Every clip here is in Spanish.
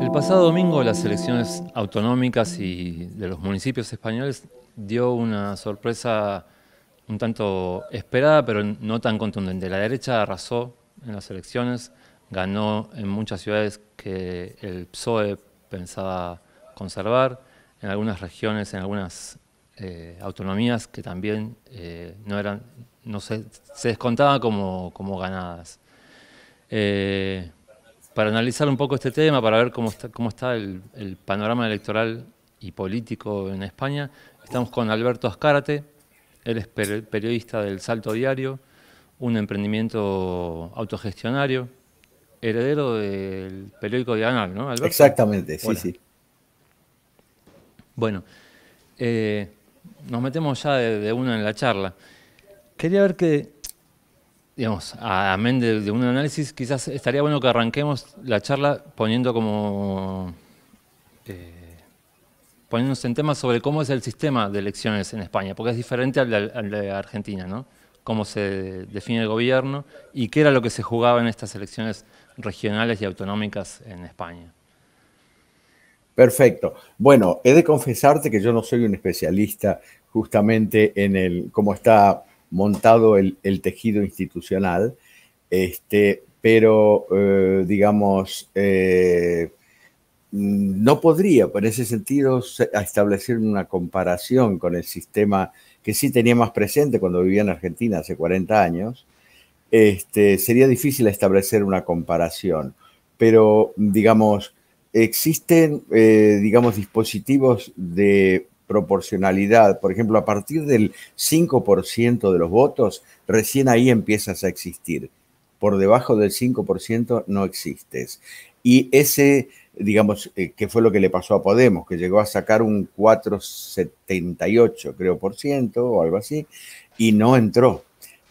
El pasado domingo las elecciones autonómicas y de los municipios españoles dio una sorpresa un tanto esperada, pero no tan contundente. La derecha arrasó en las elecciones, ganó en muchas ciudades que el PSOE pensaba conservar, en algunas regiones, en algunas eh, autonomías que también eh, no se, se descontaban como, ganadas. Eh, para analizar un poco este tema, para ver cómo está, el, panorama electoral y político en España. Estamos con Alberto Azcárate, él es periodista del Salto Diario, un emprendimiento autogestionario, heredero del periódico Diagonal, ¿no, Alberto? Exactamente, sí, sí. Bueno, eh, nos metemos ya de, de, una en la charla. Quería ver que digamos, amén de, un análisis, quizás estaría bueno que arranquemos la charla poniendo como. Eh, poniéndonos en tema sobre cómo es el sistema de elecciones en España, porque es diferente al de, de, Argentina, ¿no? Cómo se define el gobierno y qué era lo que se jugaba en estas elecciones regionales y autonómicas en España. Perfecto. Bueno, he de confesarte que yo no soy un especialista justamente en el cómo está montado el, tejido institucional, este, pero eh, digamos, eh, no podría, en ese sentido, establecer una comparación con el sistema que sí tenía más presente cuando vivía en Argentina hace 40 años. Este, sería difícil establecer una comparación, pero digamos, existen, eh, digamos, dispositivos de proporcionalidad, por ejemplo, a partir del 5% de los votos, recién ahí empiezas a existir. Por debajo del 5% no existes. Y ese, digamos, eh, que fue lo que le pasó a Podemos, que llegó a sacar un 4,78, creo, por ciento o algo así, y no entró.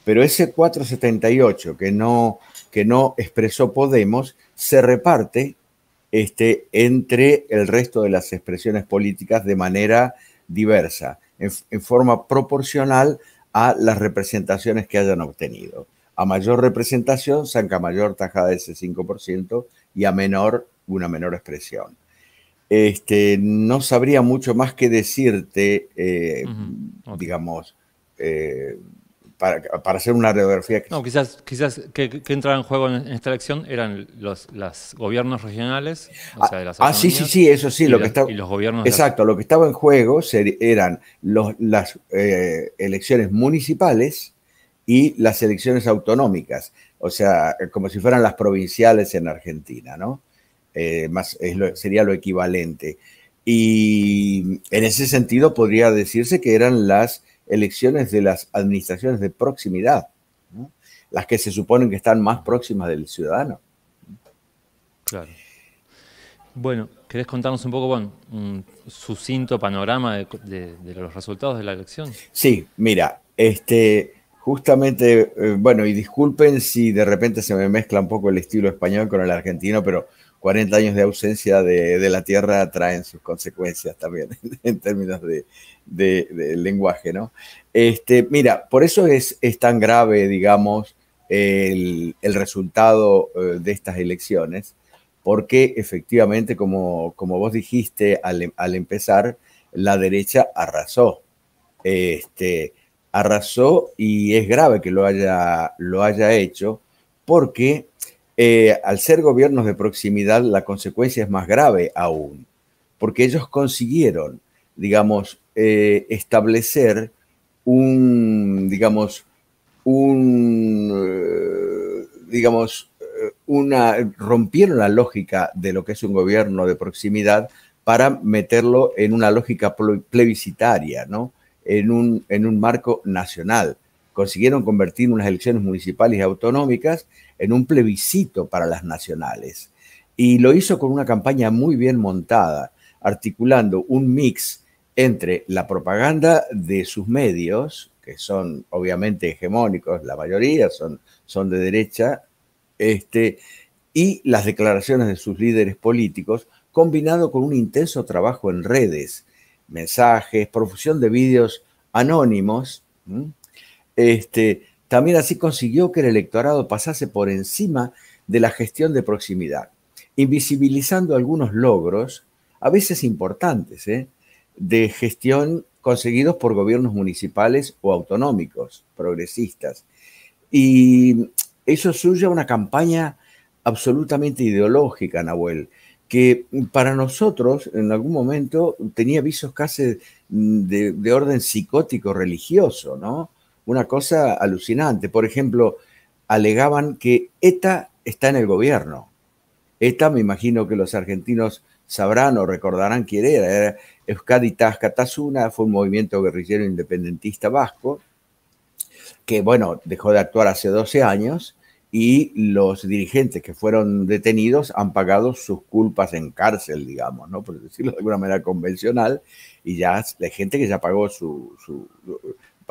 Pero ese 4,78 que no, que no expresó Podemos se reparte este, entre el resto de las expresiones políticas de manera diversa, en, forma proporcional a las representaciones que hayan obtenido. A mayor representación, saca mayor tajada de ese 5% y a menor, una menor expresión. Este, no sabría mucho más que decirte, eh, digamos, eh, para, hacer una radiografía. No, quizás, quizás que, entraba en juego en, esta elección eran los gobiernos regionales. Ah, ah, sí, sí, sí, eso sí. Lo que estaba, Exacto, lo que estaba en juego eran las eh, elecciones municipales y las elecciones autonómicas. O sea, eh, como si fueran las provinciales en Argentina, ¿no? Eh, más, sería lo equivalente. Y en ese sentido podría decirse que eran las elecciones de las administraciones de proximidad, las que se suponen que están más próximas del ciudadano. Claro. Bueno, ¿querés contarnos un poco, bueno, un sucinto panorama de, los resultados de la elección? Sí, mira, este, justamente, eh, bueno, y disculpen si de repente se me mezcla un poco el estilo español con el argentino, pero 40 años de ausencia de, la Tierra traen sus consecuencias también en términos de, lenguaje, ¿no? Este, mira, por eso es, es tan grave, digamos, el, resultado eh, de estas elecciones, porque efectivamente, como, como vos dijiste al, empezar, la derecha arrasó. Este, arrasó y es grave que lo haya, lo haya hecho porque eh, al ser gobiernos de proximidad, la consecuencia es más grave aún, porque ellos consiguieron, digamos, eh, establecer un, digamos, un, eh, digamos, una, rompieron la lógica de lo que es un gobierno de proximidad para meterlo en una lógica plebiscitaria, ¿no? En un, en un marco nacional. Consiguieron convertir unas elecciones municipales y autonómicas en un plebiscito para las nacionales. Y lo hizo con una campaña muy bien montada, articulando un mix entre la propaganda de sus medios, que son obviamente hegemónicos, la mayoría son, son de derecha, este, y las declaraciones de sus líderes políticos, combinado con un intenso trabajo en redes, mensajes, profusión de vídeos anónimos, este, también así consiguió que el electorado pasase por encima de la gestión de proximidad, invisibilizando algunos logros, a veces importantes, ¿eh? de gestión conseguidos por gobiernos municipales o autonómicos, progresistas. Y eso suya una campaña absolutamente ideológica, Nahuel, que para nosotros en algún momento tenía visos casi de, de orden psicótico religioso, ¿no? una cosa alucinante. Por ejemplo, alegaban que ETA está en el gobierno. ETA, me imagino que los argentinos sabrán o recordarán quién era. Era Euskadi Tazkatazuna, fue un movimiento guerrillero independentista vasco, que, bueno, dejó de actuar hace 12 años y los dirigentes que fueron detenidos han pagado sus culpas en cárcel, digamos, ¿no? Por decirlo de alguna manera convencional, y ya la gente que ya pagó su,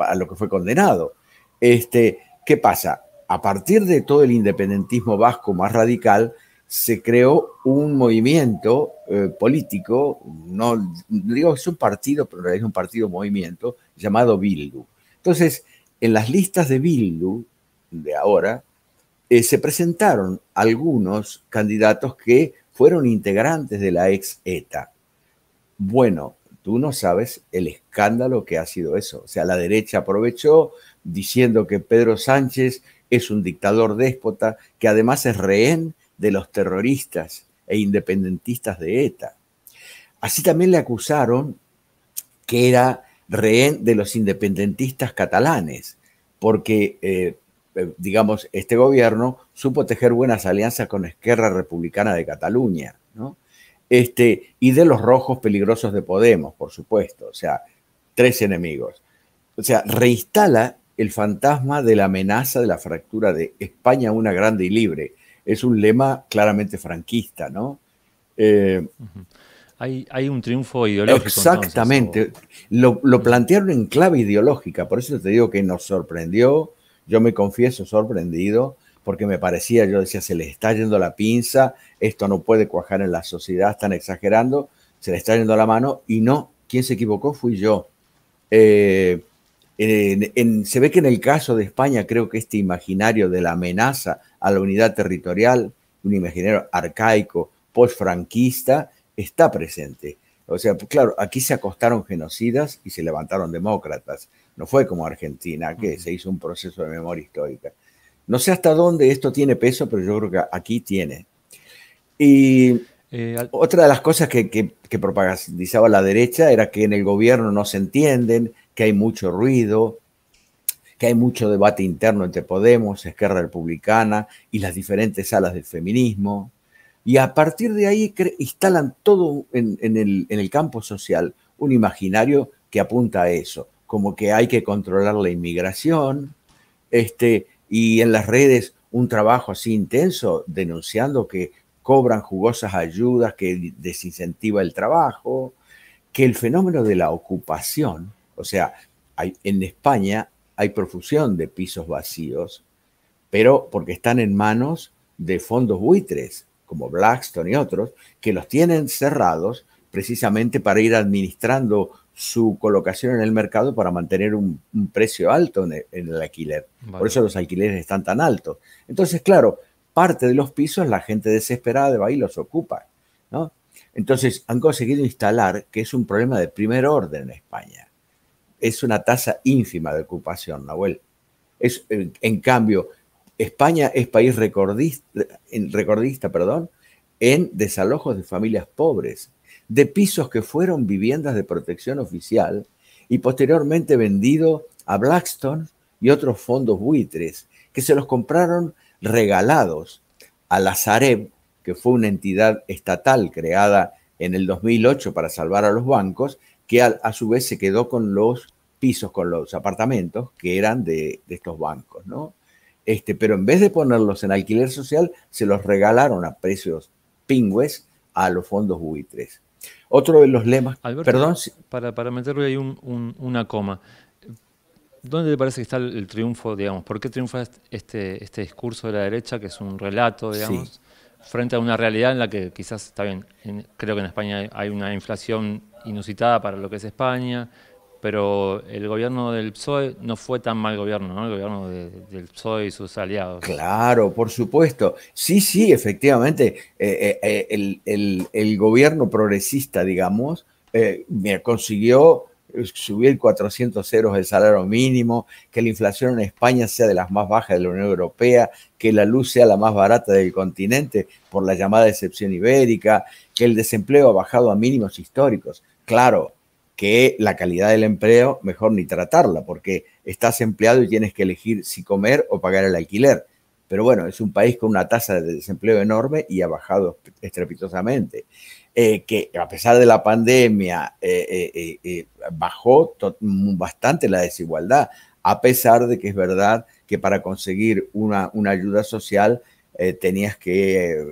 a lo que fue condenado. Este, ¿Qué pasa? A partir de todo el independentismo vasco más radical, se creó un movimiento eh, político, no digo es un partido, pero es un partido movimiento, llamado Bildu. Entonces, en las listas de Bildu de ahora, eh, se presentaron algunos candidatos que fueron integrantes de la ex ETA. Bueno, Tú no sabes el escándalo que ha sido eso. O sea, la derecha aprovechó diciendo que Pedro Sánchez es un dictador déspota, que además es rehén de los terroristas e independentistas de ETA. Así también le acusaron que era rehén de los independentistas catalanes, porque, eh, eh, digamos, este gobierno supo tejer buenas alianzas con la Esquerra Republicana de Cataluña, ¿no? este, y de los rojos peligrosos de Podemos, por supuesto, o sea, tres enemigos. O sea, reinstala el fantasma de la amenaza de la fractura de España una grande y libre. Es un lema claramente franquista, ¿no? Eh, hay, un triunfo ideológico. Exactamente. lo, lo, plantearon en clave ideológica, por eso te digo que nos sorprendió, yo me confieso sorprendido, porque me parecía, yo decía, se les está yendo la pinza, esto no puede cuajar en la sociedad, están exagerando, se les está yendo la mano y no, quien se equivocó fui yo. Eh, se ve que en el caso de España creo que este imaginario de la amenaza a la unidad territorial, un imaginario arcaico, post-franquista, está presente. O sea, claro, aquí se acostaron genocidas y se levantaron demócratas. No fue como Argentina, que se hizo un proceso de memoria histórica. No sé hasta dónde esto tiene peso, pero yo creo que aquí tiene. Y eh, otra de las cosas que, propagandizaba la derecha era que en el gobierno no se entienden, que hay mucho ruido, que hay mucho debate interno entre Podemos, Esquerra Republicana y las diferentes salas del feminismo. Y a partir de ahí instalan todo en, el, en, el, campo social un imaginario que apunta a eso, como que hay que controlar la inmigración, este, y en las redes un trabajo así intenso denunciando que cobran jugosas ayudas, que desincentiva el trabajo, que el fenómeno de la ocupación, o sea, hay, en España hay profusión de pisos vacíos, pero porque están en manos de fondos buitres, como Blackstone y otros, que los tienen cerrados precisamente para ir administrando su colocación en el mercado para mantener un, precio alto en el, alquiler. Por eso los alquileres están tan altos. Entonces, claro, parte de los pisos la gente desesperada va y los ocupa. ¿no? Entonces, han conseguido instalar, que es un problema de primer orden en España. Es una tasa ínfima de ocupación, Nahuel. Es, en, cambio, España es país recordista, en desalojos de familias pobres de pisos que fueron viviendas de protección oficial y posteriormente vendido a Blackstone y otros fondos buitres que se los compraron regalados a la Sareb, que fue una entidad estatal creada en el 2008 para salvar a los bancos, que a, su vez se quedó con los pisos, con los apartamentos que eran de, estos bancos, ¿no? Este, pero en vez de ponerlos en alquiler social, se los regalaron a precios pingües a los fondos buitres. Otro de los lemas. Alberto, perdón. Para, para meterle ahí un, una coma. ¿Dónde te parece que está el, triunfo, digamos? ¿Por qué triunfa este, este, este discurso de la derecha, que es un relato, digamos, frente a una realidad en la que quizás, está bien, creo que en España hay una inflación inusitada para lo que es España, pero el gobierno del PSOE no fue tan mal gobierno, ¿no? El gobierno del PSOE y sus aliados. Claro, por supuesto. Sí, sí, efectivamente, eh, eh, eh, el, gobierno progresista, digamos, consiguió subir 400 euros el salario mínimo, que la inflación en España sea de las más bajas de la Unión Europea, que la luz sea la más barata del continente por la llamada excepción ibérica, que el desempleo ha bajado a mínimos históricos. Claro, que la calidad del empleo, mejor ni tratarla, porque estás empleado y tienes que elegir si comer o pagar el alquiler. Pero bueno, es un país con una tasa de desempleo enorme y ha bajado estrepitosamente. Eh, que a pesar de la pandemia eh, eh, bajó bastante la desigualdad, a pesar de que es verdad que para conseguir una, una ayuda social tenías que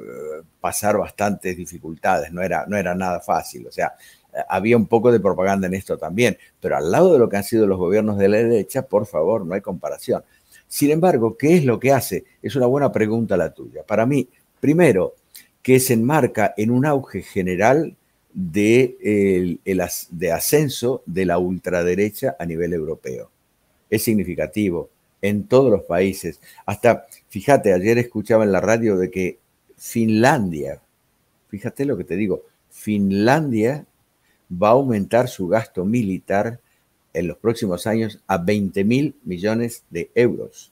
pasar bastantes dificultades, no era, no era nada fácil. O sea, había un poco de propaganda en esto también, pero al lado de lo que han sido los gobiernos de la derecha, por favor, no hay comparación. Sin embargo, ¿qué es lo que hace? Es una buena pregunta la tuya. Para mí, primero, que se enmarca en un auge general de, de ascenso de la ultraderecha a nivel europeo. Es significativo en todos los países. Hasta, fíjate, ayer escuchaba en la radio de que Finlandia, fíjate lo que te digo, Finlandia va a aumentar su gasto militar en los próximos años a 20 mil millones de euros.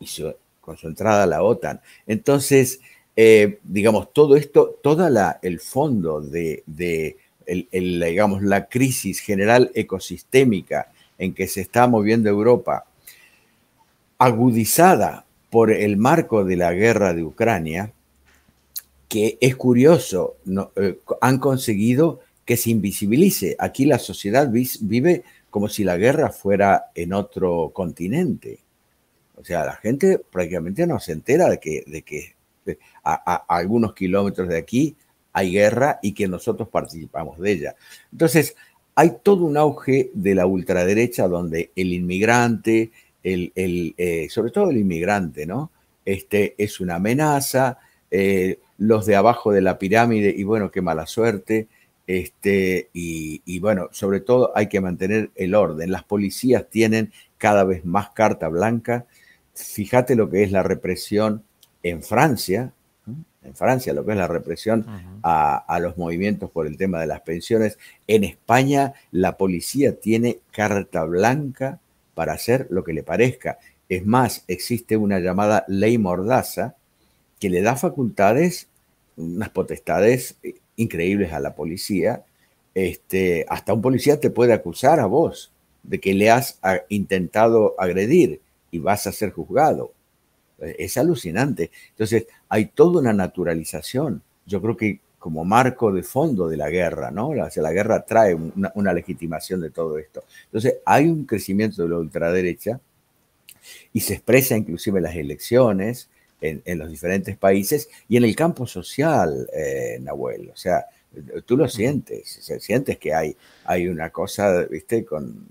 Y concentrada la OTAN. Entonces, eh, digamos, todo esto, todo el fondo de, digamos, la crisis general ecosistémica en que se está moviendo Europa, agudizada por el marco de la guerra de Ucrania, que es curioso, eh, han conseguido que se invisibilice. Aquí la sociedad vive como si la guerra fuera en otro continente. O sea, la gente prácticamente no se entera de que, de que eh, a, algunos kilómetros de aquí hay guerra y que nosotros participamos de ella. Entonces, hay todo un auge de la ultraderecha donde el inmigrante, el, eh, sobre todo el inmigrante, ¿no? Este, es una amenaza los de abajo de la pirámide y bueno, qué mala suerte. Este, y, bueno, sobre todo hay que mantener el orden. Las policías tienen cada vez más carta blanca. Fíjate lo que es la represión en Francia, en Francia lo que es la represión a los movimientos por el tema de las pensiones. En España la policía tiene carta blanca para hacer lo que le parezca. Es más, existe una llamada ley mordaza que le da facultades unas potestades eh, increíbles a la policía. Este, hasta un policía te puede acusar a vos de que le has ah, intentado agredir y vas a ser juzgado. Eh, es alucinante. Entonces, hay toda una naturalización. Yo creo que como marco de fondo de la guerra, ¿no? la guerra trae una, una, legitimación de todo esto. Entonces, hay un crecimiento de la ultraderecha y se expresa inclusive en las elecciones, en, los diferentes países y en el campo social, eh, Nahuel. O sea, tú lo sientes, sientes que hay, hay una cosa, viste, con,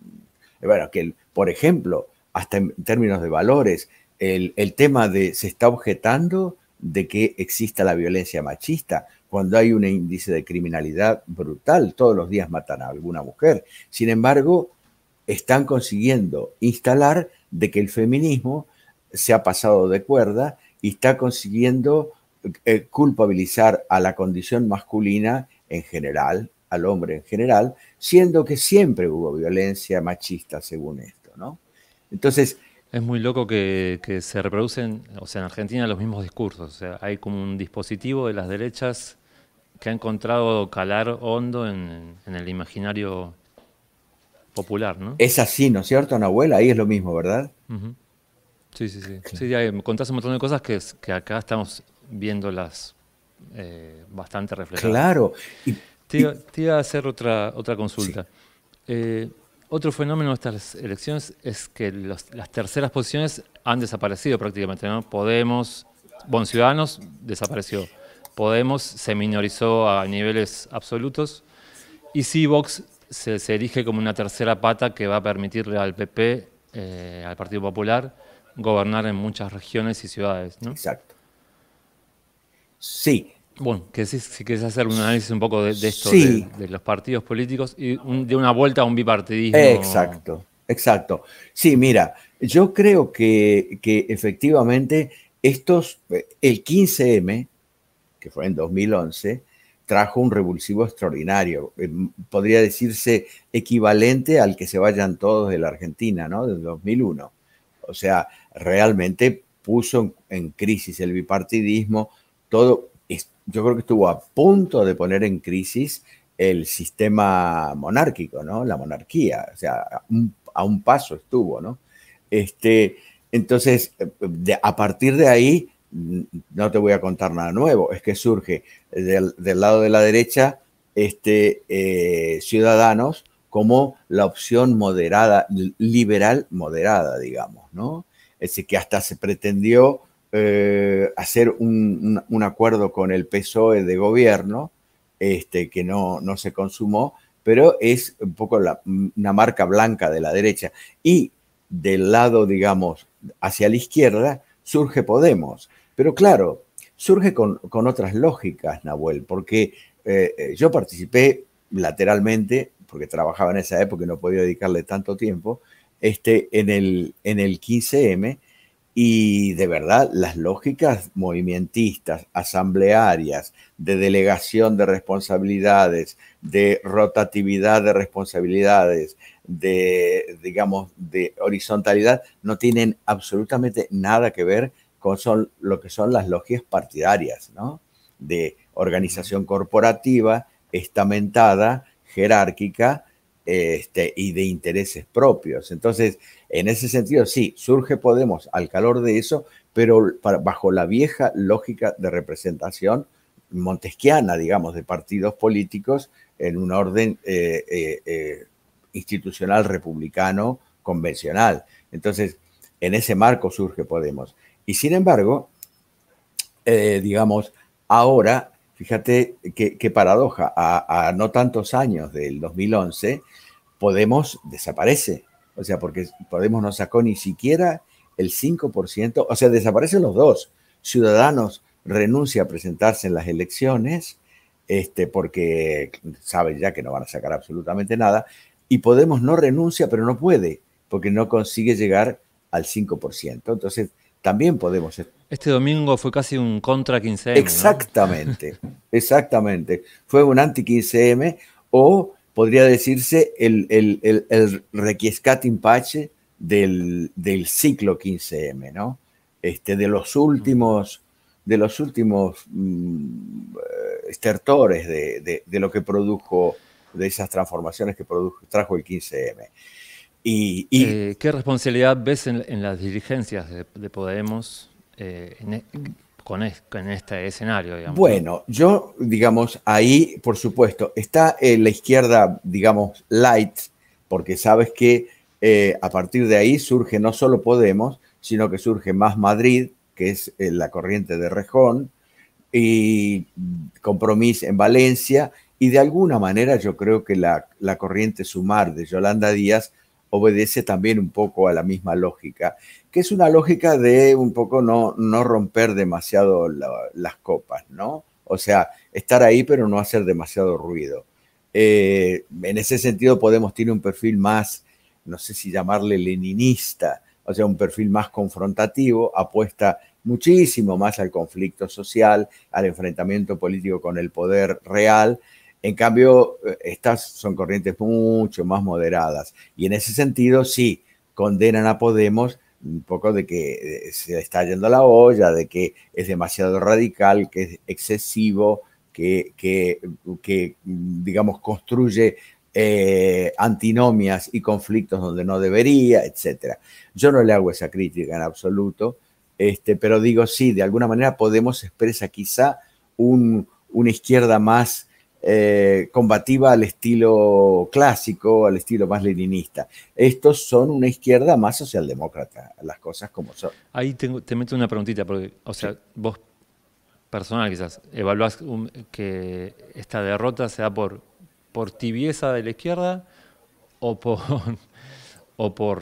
bueno, que por ejemplo, hasta en términos de valores, el, el tema de se está objetando de que exista la violencia machista, cuando hay un índice de criminalidad brutal, todos los días matan a alguna mujer. Sin embargo, están consiguiendo instalar de que el feminismo se ha pasado de cuerda y está consiguiendo eh, culpabilizar a la condición masculina en general, al hombre en general, siendo que siempre hubo violencia machista según esto, ¿no? Entonces... Es muy loco que, se reproducen, o sea, en Argentina los mismos discursos, hay como un dispositivo de las derechas que ha encontrado calar hondo en, el imaginario popular, ¿no? Es así, ¿no es cierto, Abuela? Ahí es lo mismo, ¿verdad? Sí, sí, sí. sí. un montón de cosas que, acá estamos viéndolas eh, bastante reflejadas. Claro. Y, te, iba a hacer otra, otra consulta. Eh, otro fenómeno de estas elecciones es que las terceras posiciones han desaparecido prácticamente. ¿no? Podemos, Bon Ciudadanos desapareció. Podemos se minorizó a niveles absolutos. Y si Vox se, se erige como una tercera pata que va a permitirle al PP, eh, al Partido Popular, gobernar en muchas regiones y ciudades, ¿no? Exacto. Sí. Bueno, que si, quieres hacer un análisis un poco de, esto, de, los partidos políticos y de una vuelta a un bipartidismo. Exacto, exacto. Sí, mira, yo creo que, que efectivamente estos, el 15M, que fue en 2011, trajo un revulsivo extraordinario, eh, podría decirse equivalente al que se vayan todos de la Argentina, ¿no? Del 2001 o sea, realmente puso en, crisis el bipartidismo, todo, yo creo que estuvo a punto de poner en crisis el sistema monárquico, ¿no? La monarquía, o sea, a un, paso estuvo, ¿no? Este, entonces, a partir de ahí, no te voy a contar nada nuevo, es que surge del, lado de la derecha este, eh, ciudadanos como la opción moderada, liberal moderada, digamos, ¿no? Es decir, que hasta se pretendió eh, hacer un, acuerdo con el PSOE de gobierno, este, que no, no se consumó, pero es un poco la, una marca blanca de la derecha. Y del lado, digamos, hacia la izquierda, surge Podemos. Pero claro, surge con, otras lógicas, Nahuel, porque eh, eh, yo participé lateralmente porque trabajaba en esa época y no podía dedicarle tanto tiempo, este, en, el, en el 15M. Y de verdad, las lógicas movimentistas, asamblearias, de delegación de responsabilidades, de rotatividad de responsabilidades, de, digamos, de horizontalidad, no tienen absolutamente nada que ver con lo que son las logias partidarias, ¿no? De organización corporativa estamentada jerárquica este, y de intereses propios. Entonces, en ese sentido, sí, surge Podemos al calor de eso, pero bajo la vieja lógica de representación montesquiana, digamos, de partidos políticos en un orden eh, eh, eh, institucional republicano convencional. Entonces, en ese marco surge Podemos. Y sin embargo, digamos, ahora Fíjate qué, paradoja, a, no tantos años del 2011, Podemos desaparece, o sea, porque Podemos no sacó ni siquiera el 5%, o sea, desaparecen los dos. Ciudadanos renuncia a presentarse en las elecciones, este, porque saben ya que no van a sacar absolutamente nada, y Podemos no renuncia, pero no puede, porque no consigue llegar al 5%. Entonces, también podemos. Este domingo fue casi un contra 15M. Exactamente, exactamente. Fue un anti 15M o podría decirse el, el, el, el del, del, ciclo 15M, ¿no? Este, de los últimos, de los últimos mm, estertores de, de, de, lo que produjo, de esas transformaciones que produjo, trajo el 15M. Eh, ¿Qué responsabilidad ves en, las dirigencias de, Podemos eh, en, e, con este escenario? Bueno, yo, digamos, ahí, por supuesto, está en eh, la izquierda, digamos, light, porque sabes que a partir de ahí surge no solo Podemos, sino que surge más Madrid, que es la corriente de Rejón, y Compromís en Valencia, y de alguna manera yo creo que la corriente sumar de Yolanda Díaz obedece también un poco a la misma lógica, que es una lógica de un poco no, no romper demasiado las copas, ¿no? O sea, estar ahí pero no hacer demasiado ruido. Eh, en ese sentido, Podemos tiene un perfil más, no sé si llamarle leninista, o sea, un perfil más confrontativo, apuesta muchísimo más al conflicto social, al enfrentamiento político con el poder real, en cambio, eh, estas son corrientes mucho más moderadas. Y en ese sentido, sí, condenan a Podemos un poco de que eh, se está yendo a la olla, de que es demasiado radical, que es excesivo, que, que, digamos, construye eh, antinomias y conflictos donde no debería, etc. Yo no le hago esa crítica en absoluto, este, pero digo, sí, de alguna manera Podemos expresa quizá una izquierda más eh, combativa al estilo clásico, al estilo más leninista. Estos son una izquierda más socialdemócrata, las cosas como son. Ahí te meto una preguntita, porque, o sea, vos personal quizás, evaluás que esta derrota sea por, por tibieza de la izquierda o por... O por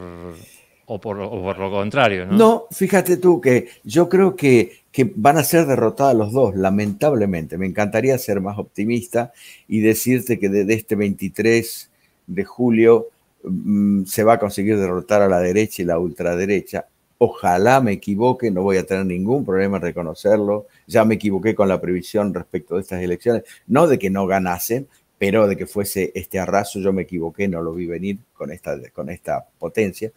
o por, lo contrario, ¿no? No, fíjate tú que yo creo que, van a ser derrotadas los dos, lamentablemente. Me encantaría ser más optimista y decirte que desde este 23 de julio mm, se va a conseguir derrotar a la derecha y la ultraderecha. Ojalá me equivoque, no voy a tener ningún problema en reconocerlo. Ya me equivoqué con la previsión respecto de estas elecciones. No de que no ganasen, pero de que fuese este arraso, yo me equivoqué, no lo vi venir con esta, con esta potencia.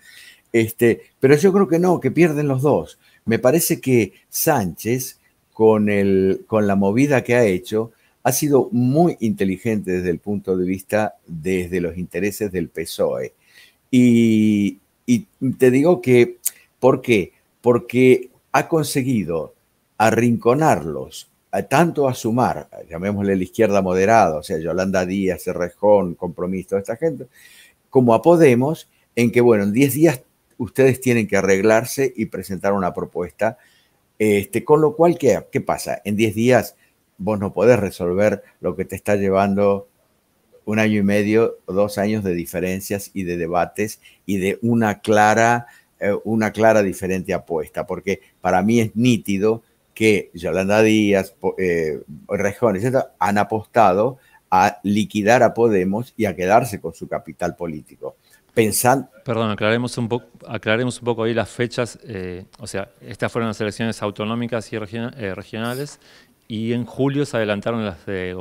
Este, pero yo creo que no, que pierden los dos. Me parece que Sánchez, con, el, con la movida que ha hecho, ha sido muy inteligente desde el punto de vista, desde los intereses del PSOE. Y, te digo que, ¿por qué? Porque ha conseguido arrinconarlos tanto a sumar, llamémosle la izquierda moderada, o sea, Yolanda Díaz, cerrejón Compromiso, esta gente, como a Podemos, en que, bueno, en 10 días ustedes tienen que arreglarse y presentar una propuesta. Este, con lo cual, ¿qué, ¿qué pasa? En 10 días vos no podés resolver lo que te está llevando un año y medio, dos años de diferencias y de debates y de una clara, eh, una clara diferente apuesta, porque para mí es nítido que Yolanda Díaz, eh, Rejón, han apostado a liquidar a Podemos y a quedarse con su capital político. Perdón, aclaremos un, poco, aclaremos un poco ahí las fechas. Eh, o sea, estas fueron las elecciones autonómicas y eh, regionales y en julio se adelantaron las de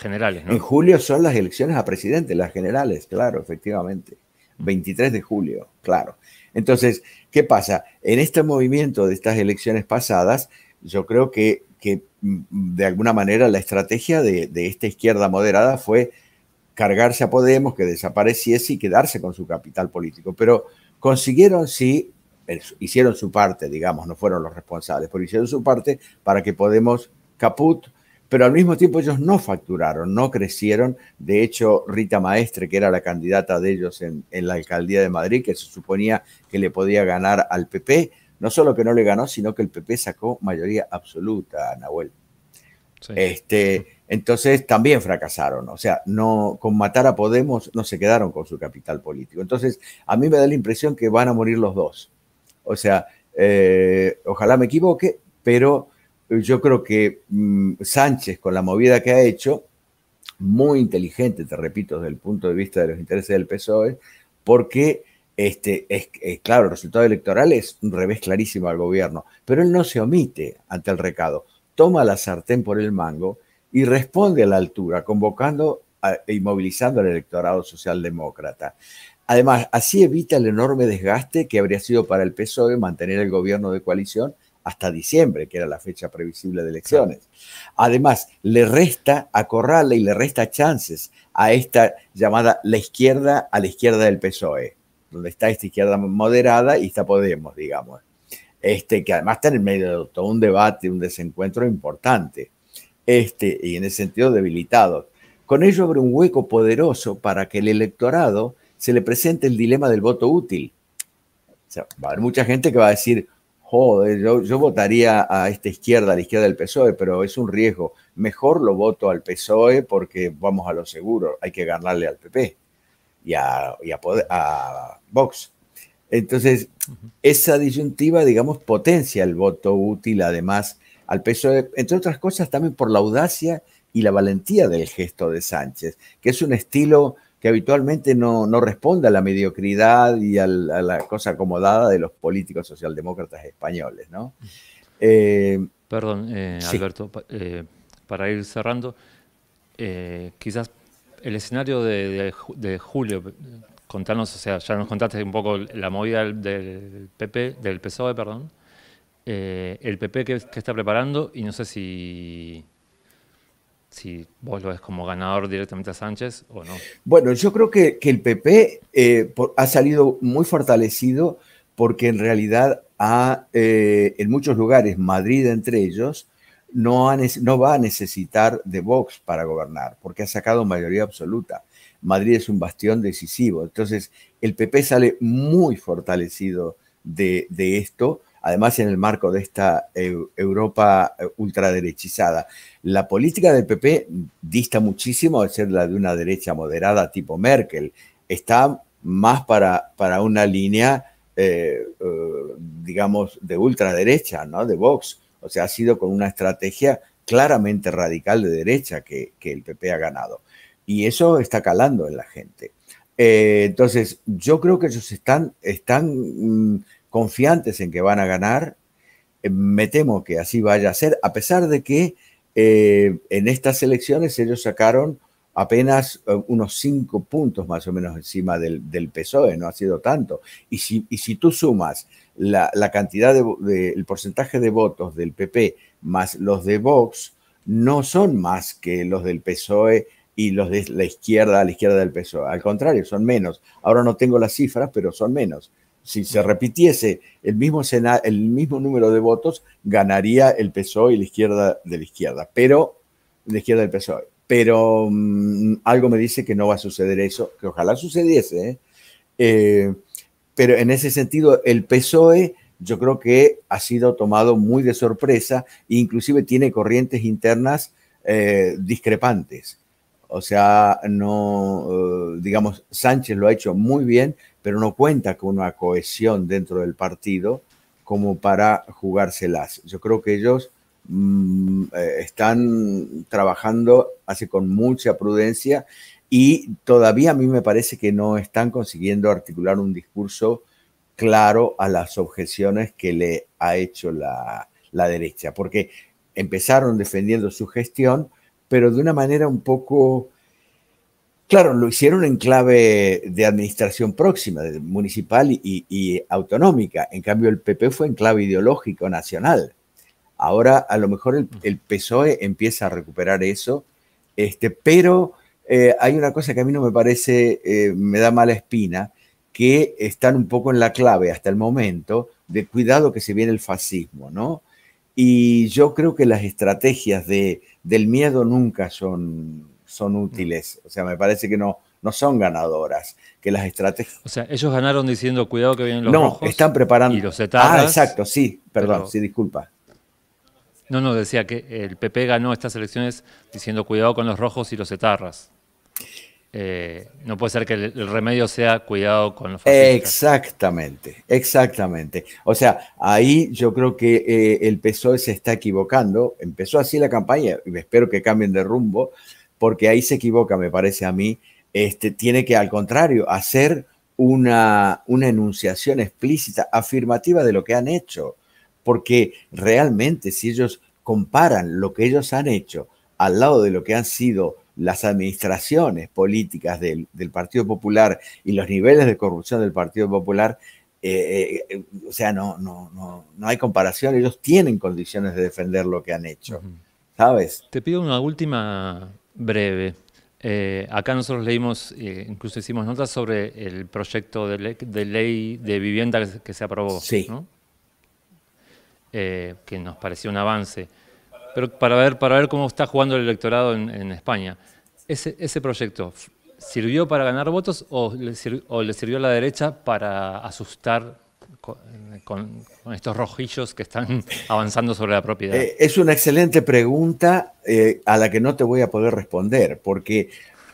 generales. ¿no? En julio son las elecciones a presidente, las generales, claro, efectivamente. 23 de julio, claro. Entonces, ¿qué pasa? En este movimiento de estas elecciones pasadas, yo creo que, que mm, de alguna manera la estrategia de esta izquierda moderada fue cargarse a Podemos, que desapareciese y quedarse con su capital político. Pero consiguieron, sí, hicieron su parte, digamos, no fueron los responsables, pero hicieron su parte para que Podemos caput, pero al mismo tiempo ellos no facturaron, no crecieron. De hecho, Rita Maestre, que era la candidata de ellos en, la alcaldía de Madrid, que se suponía que le podía ganar al PP, no solo que no le ganó, sino que el PP sacó mayoría absoluta a Nahuel. Sí. Este, entonces también fracasaron, o sea, no con matar a Podemos no se quedaron con su capital político. Entonces a mí me da la impresión que van a morir los dos. O sea, eh, ojalá me equivoque, pero yo creo que mm, Sánchez con la movida que ha hecho, muy inteligente, te repito, desde el punto de vista de los intereses del PSOE, porque este, es, claro, el resultado electoral es un revés clarísimo al gobierno, pero él no se omite ante el recado, toma la sartén por el mango y responde a la altura, convocando e inmovilizando al electorado socialdemócrata. Además, así evita el enorme desgaste que habría sido para el PSOE mantener el gobierno de coalición hasta diciembre, que era la fecha previsible de elecciones. Además, le resta a corral y le resta chances a esta llamada la izquierda a la izquierda del PSOE, donde está esta izquierda moderada y está Podemos, digamos, este, que además está en el medio de todo un debate, un desencuentro importante este, y en ese sentido debilitados. Con ello abre un hueco poderoso para que el electorado se le presente el dilema del voto útil. va a haber mucha gente que va a decir, joder, yo, yo, votaría a esta izquierda, a la izquierda del PSOE, pero es un riesgo. Mejor lo voto al PSOE porque vamos a lo seguro, hay que ganarle al PP y a, y a Vox. Entonces, esa disyuntiva, digamos, potencia el voto útil, además al PSOE, entre otras cosas también por la audacia y la valentía del gesto de Sánchez, que es un estilo que habitualmente no, no responde a la mediocridad y a la, cosa acomodada de los políticos socialdemócratas españoles. ¿no? Eh, perdón, eh, Alberto, eh, para ir cerrando, quizás el escenario de, julio, contanos, o sea, ya nos contaste un poco la movida del PP, del PSOE, perdón, eh, el PP que, está preparando y no sé si, si vos lo ves como ganador directamente a Sánchez o no. Bueno, yo creo que, el PP eh, ha salido muy fortalecido porque en realidad eh, en muchos lugares, Madrid entre ellos, no, va a necesitar de Vox para gobernar, porque ha sacado mayoría absoluta. Madrid es un bastión decisivo. Entonces, el PP sale muy fortalecido de esto además en el marco de esta eh, Europa eh, ultraderechizada. La política del PP dista muchísimo de ser la de una derecha moderada tipo Merkel. Está más para, para una línea, eh, digamos, de ultraderecha, ¿no? De Vox. O sea, ha sido con una estrategia claramente radical de derecha que, el PP ha ganado. Y eso está calando en la gente. entonces, yo creo que ellos están, están mm, confiantes en que van a ganar. Eh, me temo que así vaya a ser, a pesar de que eh, en estas elecciones ellos sacaron apenas eh, unos cinco puntos más o menos encima del, del PSOE, no ha sido tanto. Y si, y si tú sumas la, cantidad de, el porcentaje de votos del PP más los de Vox, no son más que los del PSOE y los de la izquierda a la izquierda del PSOE. Al contrario, son menos. Ahora no tengo las cifras, pero son menos si se repitiese el mismo, el mismo número de votos, ganaría el PSOE y la izquierda de la izquierda, pero la izquierda del PSOE. Pero mm, algo me dice que no va a suceder eso, que ojalá sucediese. ¿eh? Eh, pero en ese sentido, el PSOE yo creo que ha sido tomado muy de sorpresa e inclusive tiene corrientes internas eh, discrepantes. O sea, no, digamos, Sánchez lo ha hecho muy bien, pero no cuenta con una cohesión dentro del partido como para jugárselas. Yo creo que ellos mm, eh, están trabajando así con mucha prudencia y todavía a mí me parece que no están consiguiendo articular un discurso claro a las objeciones que le ha hecho la, la derecha, porque empezaron defendiendo su gestión, pero de una manera un poco Claro, lo hicieron en clave de administración próxima, municipal y, autonómica. En cambio, el PP fue en clave ideológico nacional. Ahora, a lo mejor el, PSOE empieza a recuperar eso, este, pero eh, hay una cosa que a mí no me parece, eh, me da mala espina, que están un poco en la clave hasta el momento de cuidado que se viene el fascismo, ¿no? Y yo creo que las estrategias de, del miedo nunca son son mm. útiles. O sea, me parece que no, no son ganadoras, que las estrategias... O sea, ellos ganaron diciendo, cuidado que vienen los rojos están preparando... Y los ah, etarras, Ah, exacto, sí, perdón, sí, disculpa. No, no, decía que el PP ganó estas elecciones diciendo, cuidado con los rojos y los etarras. Eh, no puede ser que el, remedio sea cuidado con los Exactamente, exactamente. O sea, ahí yo creo que eh, el PSOE se está equivocando. Empezó así la campaña, espero que cambien de rumbo, porque ahí se equivoca, me parece a mí, este, tiene que al contrario hacer una, una enunciación explícita, afirmativa de lo que han hecho, porque realmente si ellos comparan lo que ellos han hecho al lado de lo que han sido las administraciones políticas del, Partido Popular y los niveles de corrupción del Partido Popular, eh, eh, o sea, no, no, no, no hay comparación, ellos tienen condiciones de defender lo que han hecho. ¿Sabes? Te pido una última breve. Eh, acá nosotros leímos, eh, incluso hicimos notas sobre el proyecto de, ley de vivienda que se, aprobó, eh, que nos pareció un avance. Pero para ver, para ver cómo está jugando el electorado en, España, ese, proyecto, ¿sirvió para ganar votos o le sirvió a la derecha para asustar eh, con, estos rojillos que están avanzando sobre la propiedad? Eh, es una excelente pregunta eh, a la que no te voy a poder responder, porque,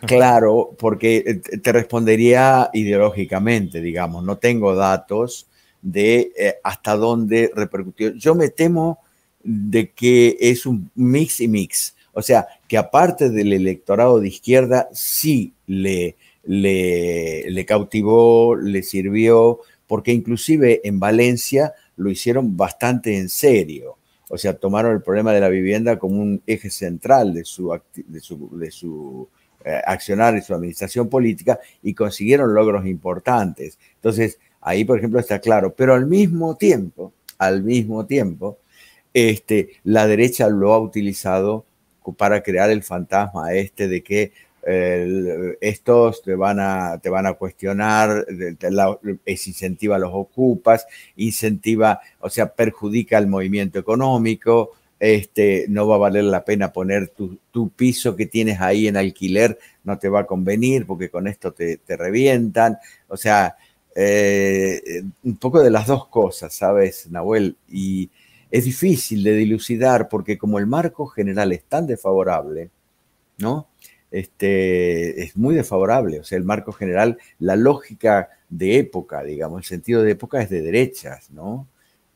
claro, porque te respondería ideológicamente, digamos, no tengo datos de hasta dónde repercutió. Yo me temo de que es un mix y mix. O sea, que aparte del electorado de izquierda, sí le, le cautivó, le sirvió, porque inclusive en Valencia lo hicieron bastante en serio. O sea, tomaron el problema de la vivienda como un eje central de su, de su, eh, accionar y su administración política y consiguieron logros importantes. Entonces, ahí, por ejemplo, está claro. Pero al mismo tiempo, al mismo tiempo, este, la derecha lo ha utilizado para crear el fantasma este de que estos te van a, te van a cuestionar, es incentiva los ocupas, incentiva, o sea, perjudica al movimiento económico, este, no va a valer la pena poner tu, piso que tienes ahí en alquiler, no te va a convenir porque con esto te, te revientan, o sea, eh, un poco de las dos cosas, ¿sabes, Nahuel? Y es difícil de dilucidar porque como el marco general es tan desfavorable, ¿no? Este, es muy desfavorable. O sea, el marco general, la lógica de época, digamos, el sentido de época es de derechas, ¿no?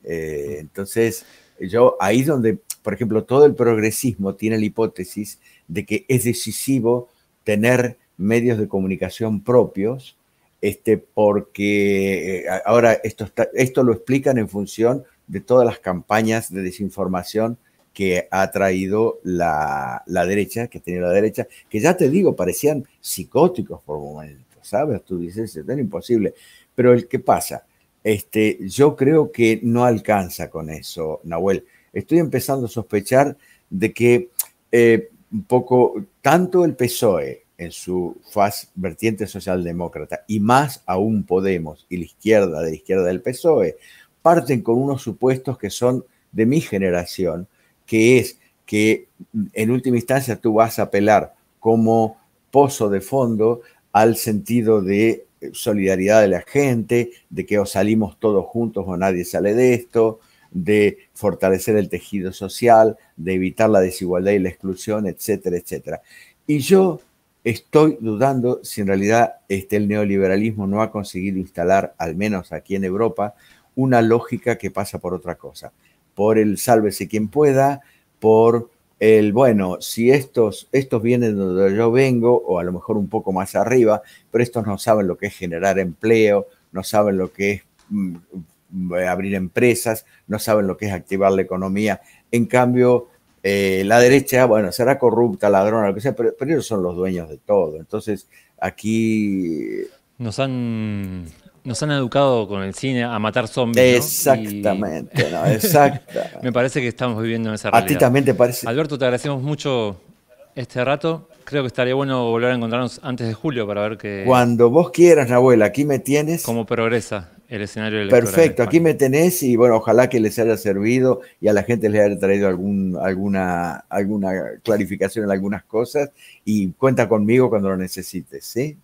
Eh, entonces, yo ahí donde, por ejemplo, todo el progresismo tiene la hipótesis de que es decisivo tener medios de comunicación propios, este, porque eh, ahora esto, esto lo explican en función de todas las campañas de desinformación que ha traído la, derecha, que ha tenido la derecha, que ya te digo, parecían psicóticos por momentos, ¿sabes? Tú dices, es imposible. Pero el que pasa, este, yo creo que no alcanza con eso, Nahuel. Estoy empezando a sospechar de que eh, un poco, tanto el PSOE en su faz vertiente socialdemócrata y más aún Podemos y la izquierda de la izquierda del PSOE, parten con unos supuestos que son de mi generación, que es que en última instancia tú vas a apelar como pozo de fondo al sentido de solidaridad de la gente, de que salimos todos juntos o nadie sale de esto, de fortalecer el tejido social, de evitar la desigualdad y la exclusión, etcétera, etcétera. Y yo estoy dudando si en realidad este, el neoliberalismo no ha conseguido instalar, al menos aquí en Europa, una lógica que pasa por otra cosa por el sálvese quien pueda, por el, bueno, si estos, estos vienen donde yo vengo, o a lo mejor un poco más arriba, pero estos no saben lo que es generar empleo, no saben lo que es mm, eh, abrir empresas, no saben lo que es activar la economía. En cambio, eh, la derecha, bueno, será corrupta, ladrona, lo que sea, pero ellos son los dueños de todo. Entonces, aquí... Nos han nos han educado con el cine a matar zombies. Exactamente, ¿no? Me parece que estamos viviendo en esa realidad. A ti también te parece. Alberto, te agradecemos mucho este rato. Creo que estaría bueno volver a encontrarnos antes de julio para ver qué... Cuando vos quieras, abuela, aquí me tienes. Cómo progresa el escenario electoral. Perfecto, aquí me tenés y bueno, ojalá que les haya servido y a la gente les haya traído alguna, alguna clarificación en algunas cosas y cuenta conmigo cuando lo necesites, ¿sí?